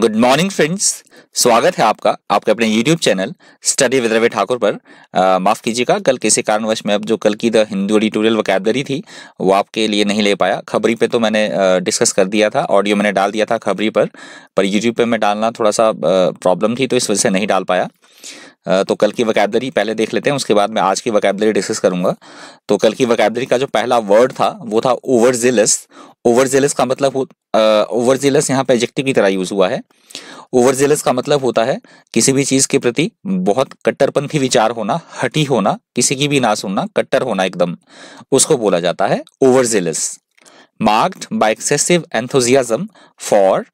Good morning friends स्वागत है आपका आपके अपने YouTube channel study with Ravi Thakur पर माफ़ कीजिएगा कल किसी कारणवश मैं अब जो कल की द हिंदू एडिटोरियल वकैबलरी थी वो आपके लिए नहीं ले पाया खबरी पे तो मैंने डिस्कस कर दिया था ऑडियो मैंने डाल दिया था खबरी पर पर यूट्यूब पे मैं डालना थोड़ा सा प्रॉब्लम थी तो इस वजह से नहीं डाल पाया तो कल की वकैबलरी पहले देख लेते हैं उसके बाद मैं आज की वकैबलरी डिस्कस करूंगा तो कल की वकैबलरी का जो पहला वर्ड था वो था ओवर जिलस ओवर जेलस का मतलब ओवर जेलस यहाँ पे एजेक्टिव की तरह यूज हुआ है ओवर जेलस का मतलब होता है किसी भी चीज के प्रति बहुत कट्टरपंथी विचार होना हटी होना किसी की भी ना सुनना कट्टर होना एकदम उसको बोला जाता है overzealous marked by excessive enthusiasm for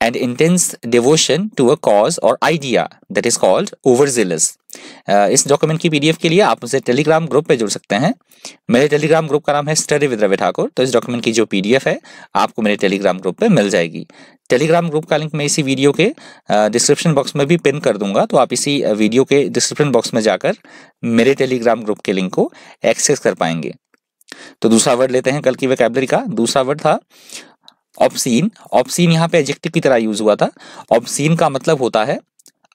and intense devotion to a cause or idea that is called overzealous. Uh, इस डॉक्यूमेंट की पीडीएफ के लिए आप मुझे टेलीग्राम ग्रुप पे जुड़ सकते हैं मेरे टेलीग्राम ग्रुप का नाम है स्टडी विद रवि ठाकुर तो इस डॉक्यूमेंट की जो पीडीएफ है आपको मेरे टेलीग्राम ग्रुप पे मिल जाएगी टेलीग्राम ग्रुप का लिंक मैं इसी वीडियो के डिस्क्रिप्शन uh, बॉक्स में भी पिन कर दूंगा तो आप इसी वीडियो uh, के डिस्क्रिप्शन बॉक्स में जाकर मेरे टेलीग्राम ग्रुप के लिंक को एक्सेस कर पाएंगे तो दूसरा वर्ड लेते हैं कल की वैकैबलरी का दूसरा वर्ड था ऑप्सीन ऑप्सीन यहाँ पे एजेक्टिव की तरह यूज हुआ था ऑप्सीन का मतलब होता है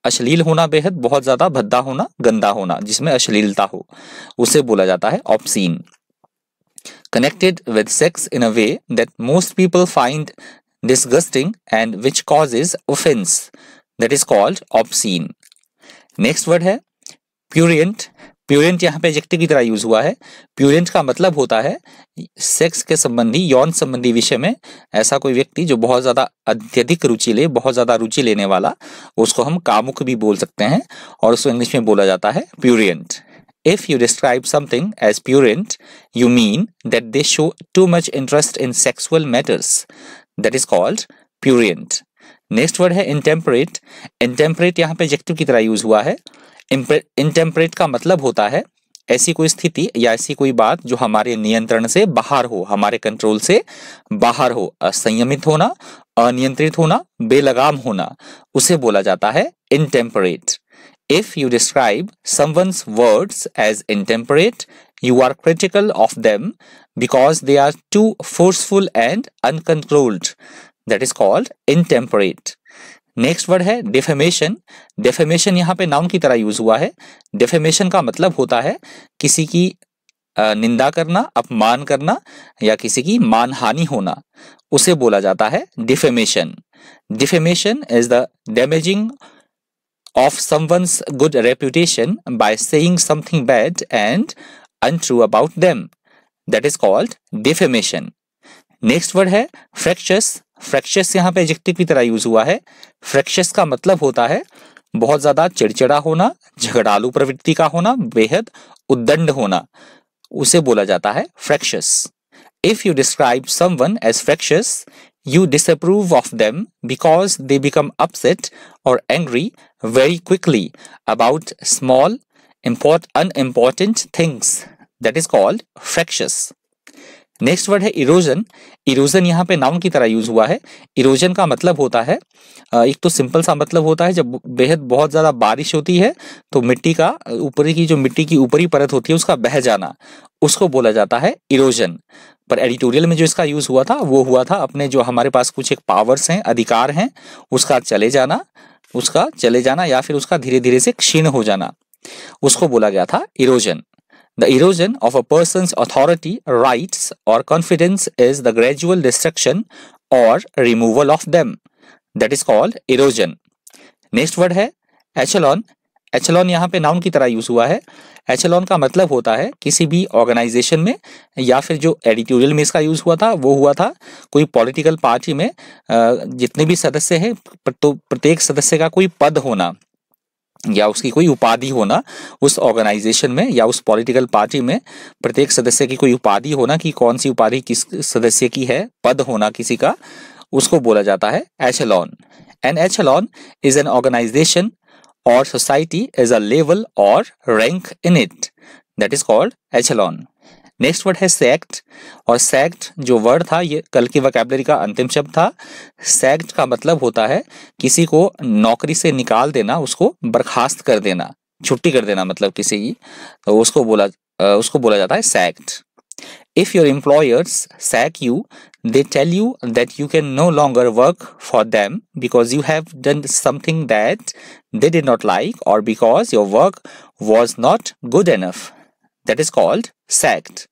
अश्लील होना बेहद बहुत ज्यादा भद्दा होना गंदा होना जिसमें अश्लीलता हो उसे बोला जाता है obscene connected with sex in a way that most people find disgusting and which cause is offence that is called obscene next word है प्यूरियंट प्योरेंट यहाँ पे एजेक्टिव की तरह यूज हुआ है प्योरेंट का मतलब होता है सेक्स के संबंधी यौन संबंधी विषय में ऐसा कोई व्यक्ति जो बहुत ज़्यादा अत्यधिक रुचि ले बहुत ज़्यादा रुचि लेने वाला उसको हम कामुक भी बोल सकते हैं और उसको इंग्लिश में बोला जाता है prurient If you describe something as purient, you mean that they show too much interest in sexual matters. That is called purient. Next word है इंटेम्परेट इंटेम्परेट यहाँ पे एजेक्टिव की तरह यूज हुआ है इंटेम्परेट का मतलब होता है ऐसी कोई स्थिति या ऐसी कोई बात जो हमारे नियंत्रण से बाहर हो हमारे कंट्रोल से बाहर हो संयमित होना अनियंत्रित होना बेलगाम होना उसे बोला जाता है intemperate if you describe someone's words as intemperate you are critical of them because they are too forceful and uncontrolled that is called intemperate next word है डेफेमेशन डेफेमेशन यहाँ पे नाउन की तरह यूज हुआ है डेफेमेशन का मतलब होता है किसी की निंदा करना अपमान करना या किसी की मानहानि होना उसे बोला जाता है defamation defamation is the damaging of someone's good reputation by saying something bad and untrue about them that is called defamation next word है फ्रैक्चर्स फ्रैक्चर्स यहाँ पे एजेक्टिव की तरह यूज हुआ है फ्रैक्चर्स का मतलब होता है बहुत ज्यादा चिड़चिड़ा होना झगड़ालू प्रवृत्ति का होना बेहद उद्दंड होना उसे बोला जाता है fractious if you describe someone as fractious you disapprove of them because they become upset or angry very quickly about small import unimportant things that is called fractious next word है इरोजन इरोजन यहाँ पे noun की तरह use हुआ है erosion का मतलब होता है एक तो सिंपल सा मतलब होता है जब बेहद बहुत ज्यादा बारिश होती है तो मिट्टी का ऊपरी की जो मिट्टी की ऊपरी परत होती है उसका बह जाना उसको बोला जाता है इरोजन पर एडिटोरियल में जो इसका यूज हुआ था वो हुआ था अपने जो हमारे पास कुछ एक पावर्स हैं अधिकार हैं उसका चले जाना उसका चले जाना या फिर उसका धीरे धीरे से क्षीण हो जाना उसको बोला गया था erosion The erosion of a person's authority, rights, or confidence is the gradual destruction or removal of them. That is called erosion. Next word है echelon. Echelon यहाँ पे noun की तरह use हुआ है Echelon का मतलब होता है किसी भी organization में या फिर जो editorial में इसका use हुआ था वो हुआ था कोई political party में जितने भी सदस्य हैं तो प्रत्येक सदस्य का कोई पद होना या उसकी कोई उपाधि होना उस ऑर्गेनाइजेशन में या उस पॉलिटिकल पार्टी में प्रत्येक सदस्य की कोई उपाधि होना कि कौन सी उपाधि किस सदस्य की है पद होना किसी का उसको बोला जाता है echelon an echelon is an organization or society is a level or rank in it that is called echelon next word है सेक्ट और सेक्ट जो वर्ड था ये कल की वैकेबलरी का अंतिम शब्द था सेक्ट का मतलब होता है किसी को नौकरी से निकाल देना उसको बर्खास्त कर देना छुट्टी कर देना मतलब किसी की तो उसको बोला उसको बोला जाता है sacked if your employers sack you they tell you that you can no longer work for them because you have done something that they did not like or because your work was not good enough that is called sacked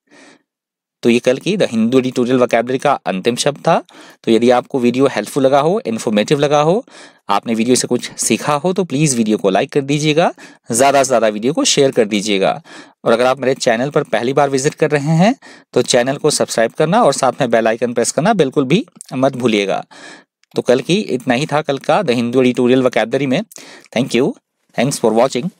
तो ये कल की the Hindu editorial vocabulary का अंतिम शब्द था तो यदि आपको वीडियो हेल्पफुल लगा हो इन्फॉर्मेटिव लगा हो आपने वीडियो से कुछ सीखा हो तो प्लीज़ वीडियो को लाइक कर दीजिएगा ज़्यादा से ज़्यादा वीडियो को शेयर कर दीजिएगा और अगर आप मेरे चैनल पर पहली बार विजिट कर रहे हैं तो चैनल को सब्सक्राइब करना और साथ में बेलाइकन प्रेस करना बिल्कुल भी मत भूलिएगा तो कल की इतना ही था कल का द हिंदू एडिटोरियल वकेबलरी में thank you thanks for watching